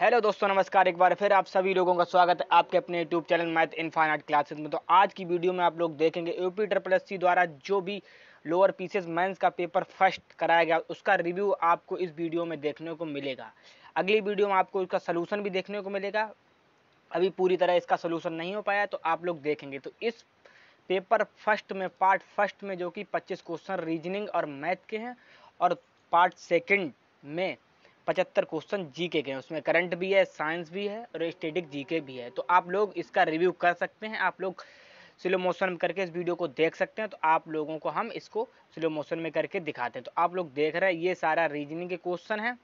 hello दोस्तों नमस्कार एक बार फिर आप सभी लोगों का स्वागत है आपके अपने यूट्यूब चैनल मैथ इनफाइन फाइन आर्ट क्लासेस में तो आज की वीडियो में आप लोग देखेंगे यूपी ट्रिपल एस सी द्वारा जो भी लोअर पीसेस मेंस का पेपर फर्स्ट कराया गया उसका रिव्यू आपको इस वीडियो में देखने को मिलेगा अगली वीडियो में आपको उसका सोलूशन भी देखने को मिलेगा अभी पूरी तरह इसका सोल्यूशन नहीं हो पाया तो आप लोग देखेंगे तो इस पेपर फर्स्ट में पार्ट फर्स्ट में जो कि पच्चीस क्वेश्चन रीजनिंग और मैथ के हैं और पार्ट सेकेंड में पचहत्तर क्वेश्चन जीके के हैं उसमें करंट भी है साइंस भी है और स्टेटिक जीके भी है तो आप लोग इसका रिव्यू कर सकते हैं आप लोग स्लो मोशन में करके इस वीडियो को देख सकते हैं तो आप लोगों को हम इसको स्लो मोशन में करके दिखाते हैं तो आप लोग देख रहे हैं ये सारा रीजनिंग के क्वेश्चन है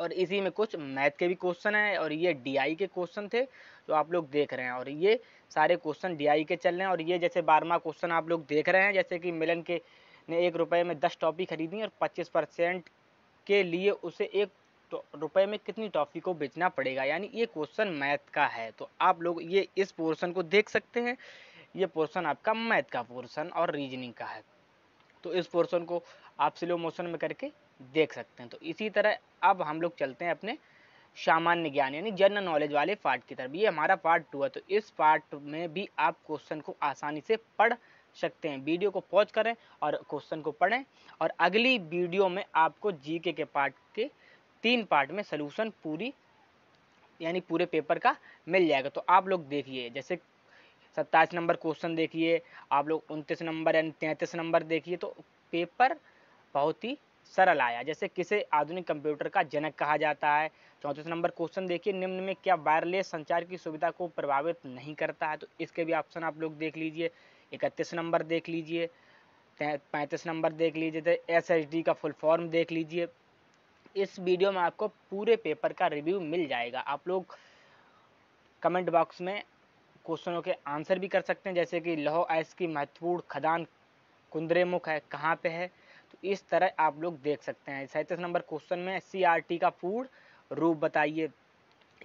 और इसी में कुछ मैथ के भी क्वेश्चन हैं और ये डीआई के क्वेश्चन थे जो तो आप लोग देख रहे हैं और ये सारे क्वेश्चन डीआई के चल रहे हैं और ये जैसे बारहवा क्वेश्चन आप लोग देख रहे हैं जैसे कि मिलन के ने एक रुपये में दस टॉपी खरीदी और पच्चीस परसेंट के लिए उसे एक तो, रुपए में कितनी टॉफ़ी को बेचना पड़ेगा यानी ये क्वेश्चन मैथ का है तो आप लोग ये इस पोर्शन को देख सकते हैं ये पोर्शन आपका मैथ का पोर्शन और रीजनिंग का है तो इस पोर्शन को आप स्लो मोशन में करके देख सकते हैं तो इसी तरह अब हम लोग चलते हैं अपने सामान्य ज्ञान यानी जनरल नॉलेज वाले पार्ट की तरफ ये हमारा पार्ट टू है तो इस पार्ट में भी आप क्वेश्चन को आसानी से पढ़ सकते हैं वीडियो को पॉज करें और क्वेश्चन को पढ़ें और अगली वीडियो में आपको जीके के पार्ट के तीन पार्ट में सोलूशन पूरी यानी पूरे पेपर का मिल जाएगा तो आप लोग देखिए जैसे सत्ताईस नंबर क्वेश्चन देखिए आप लोग उनतीस नंबर यानी तैंतीस नंबर देखिए तो पेपर बहुत ही सरल आया जैसे किसे आधुनिक कंप्यूटर का जनक कहा जाता है चौंतीस नंबर क्वेश्चन देखिए निम्न में क्या वायरलेस संचार की सुविधा को प्रभावित नहीं करता है तो इसके भी ऑप्शन आप लोग देख लीजिए इकतीस नंबर देख लीजिए पैंतीस नंबर देख लीजिए तो एस एच डी का फुल फॉर्म देख लीजिए इस वीडियो में आपको पूरे पेपर का रिव्यू मिल जाएगा आप लोग कमेंट बॉक्स में क्वेश्चनों के आंसर भी कर सकते हैं जैसे कि लौह आयस की महत्वपूर्ण खदान कुंद्रेमुख है कहाँ पे है तो इस तरह आप लोग देख सकते हैं सैंतीस नंबर क्वेश्चन में सी का पूर्ण रूप बताइए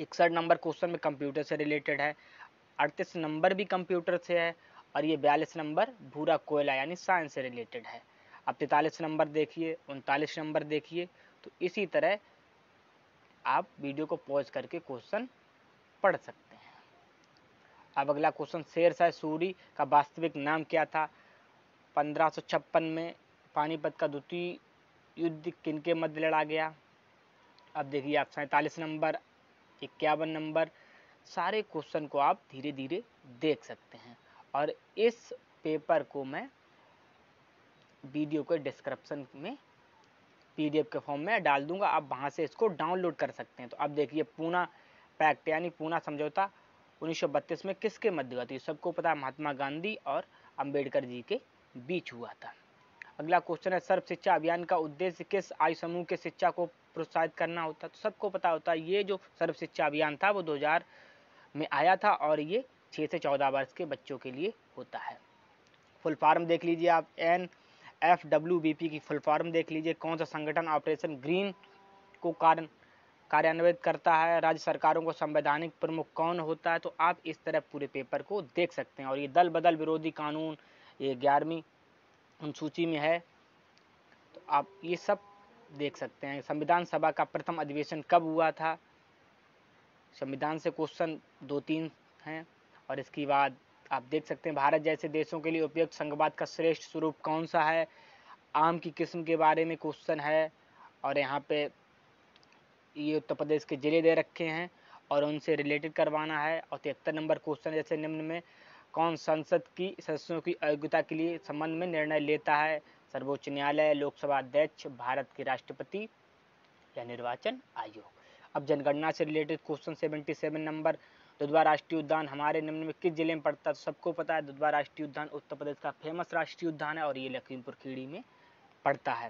इकसठ नंबर क्वेश्चन में कंप्यूटर से रिलेटेड है अड़तीस नंबर भी कंप्यूटर से है और ये बयालीस नंबर भूरा कोयला यानी साइंस से रिलेटेड है अब तैतालीस नंबर देखिए उनतालीस नंबर देखिए तो इसी तरह आप वीडियो को पॉज करके क्वेश्चन पढ़ सकते हैं अब अगला क्वेश्चन शेर शाह सूरी का वास्तविक नाम क्या था पंद्रह में पानीपत का द्वितीय युद्ध किनके मध्य लड़ा गया अब देखिए आप सैंतालीस नंबर इक्यावन नंबर सारे क्वेश्चन को आप धीरे धीरे देख सकते हैं और इस पेपर को मैं वीडियो के डिस्क्रिप्शन में पीडीएफ के फॉर्म में डाल दूंगा आप वहां से इसको डाउनलोड कर सकते हैं तो अब देखिए पूना पैक्ट यानी पूना समझौता 1932 में किसके मध्य हुआ था सबको पता है महात्मा गांधी और अंबेडकर जी के बीच हुआ था अगला क्वेश्चन है सर्व शिक्षा अभियान का उद्देश्य किस आयु समूह के शिक्षा को प्रोत्साहित करना होता तो सबको पता होता ये जो सर्व शिक्षा अभियान था वो 2000 में आया था और ये छः से चौदह वर्ष के बच्चों के लिए होता है फुल फार्म देख लीजिए आप N F W B P की फुल फार्म देख लीजिए कौन सा संगठन ऑपरेशन ग्रीन को कारण कार्यान्वित करता है राज्य सरकारों को संवैधानिक प्रमुख कौन होता है तो आप इस तरह पूरे पेपर को देख सकते हैं और ये दल बदल विरोधी कानून ये ग्यारहवीं अनुसूची में है तो आप ये सब देख सकते हैं संविधान सभा का प्रथम अधिवेशन कब हुआ था संविधान से क्वेश्चन दो तीन हैं और इसके बाद आप देख सकते हैं भारत जैसे देशों के लिए उपयुक्त संघवाद का श्रेष्ठ स्वरूप कौन सा है आम की किस्म के बारे में क्वेश्चन है और यहाँ पे ये उत्तर प्रदेश के ज़िले दे रखे हैं और उनसे रिलेटेड करवाना है और तिहत्तर नंबर क्वेश्चन जैसे निम्न में कौन संसद की सदस्यों की अयोग्यता के लिए संबंध में निर्णय लेता है सर्वोच्च न्यायालय लोकसभा अध्यक्ष भारत के राष्ट्रपति या निर्वाचन आयोग अब जनगणना से related question seventy seven number Dudhwa राष्ट्रीय उद्यान हमारे निम्न में किस जिले में पड़ता है तो सबको पता है दुधवा राष्ट्रीय उद्यान उत्तर प्रदेश का फेमस राष्ट्रीय उद्यान है और ये लखीमपुर खीड़ी में पड़ता है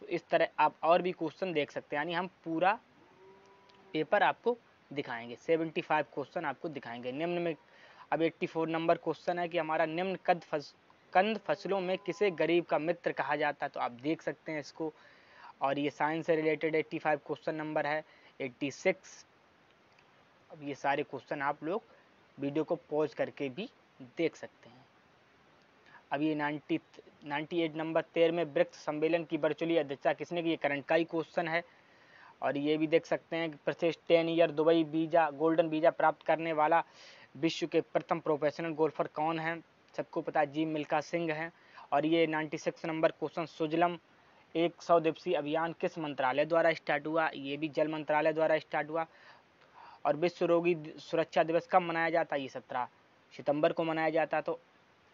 तो इस तरह आप और भी क्वेश्चन देख सकते हैं यानी हम पूरा पेपर आपको दिखाएंगे फाइव क्वेश्चन आपको दिखाएंगे निम्न में अब फोर नंबर क्वेश्चन है कि हमारा निम्न कद फस, कंद फसलों में किसे गरीब का मित्र कहा जाता है तो आप देख सकते हैं इसको और ये साइंस से रिलेटेड 85 क्वेश्चन नंबर है 86 अब ये सारे क्वेश्चन आप लोग वीडियो को पॉज करके भी देख सकते हैं अब ये नाइन्टी नाइन्टी एट नंबर तेरह में वृक्ष सम्मेलन की वर्चुअली अध्यक्षता किसने की ये करंट का ही क्वेश्चन है और ये भी देख सकते हैं कि प्रशेष ten year Dubai visa golden visa प्राप्त करने वाला विश्व के प्रथम प्रोफेशनल गोल्फर कौन है सबको पता जी मिल्का सिंह हैं और ये ninety six number question Sujalam एक सौ दिवसीय अभियान किस मंत्रालय द्वारा स्टार्ट हुआ ये भी जल मंत्रालय द्वारा स्टार्ट हुआ और विश्व रोगी सुरक्षा दिवस कब मनाया जाता है ये सत्रह सितंबर को मनाया जाता है तो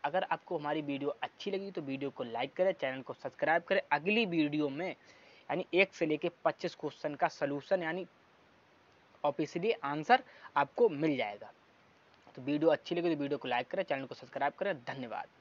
अगर आपको हमारी वीडियो अच्छी लगी तो वीडियो को लाइक करें चैनल को सब्सक्राइब करें अगली वीडियो में यानी एक से लेके पच्चीस क्वेश्चन का सलूशन यानी ऑफिसली आंसर आपको मिल जाएगा तो वीडियो अच्छी लगी तो वीडियो को लाइक करें चैनल को सब्सक्राइब करें धन्यवाद